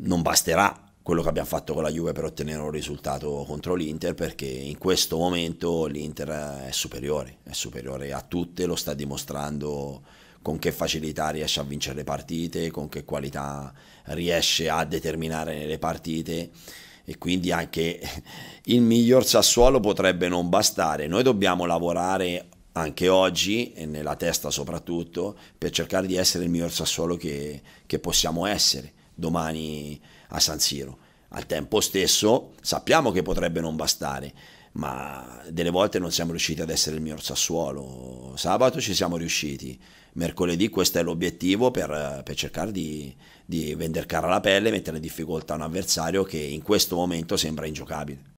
non basterà quello che abbiamo fatto con la Juve per ottenere un risultato contro l'Inter perché in questo momento l'Inter è superiore, è superiore a tutte, lo sta dimostrando con che facilità riesce a vincere le partite, con che qualità riesce a determinare nelle partite e quindi anche il miglior Sassuolo potrebbe non bastare. Noi dobbiamo lavorare anche oggi e nella testa soprattutto per cercare di essere il miglior Sassuolo che, che possiamo essere domani a San Siro. Al tempo stesso sappiamo che potrebbe non bastare, ma delle volte non siamo riusciti ad essere il miglior Sassuolo. Sabato ci siamo riusciti, mercoledì questo è l'obiettivo per, per cercare di, di vendere cara la pelle e mettere in difficoltà un avversario che in questo momento sembra ingiocabile.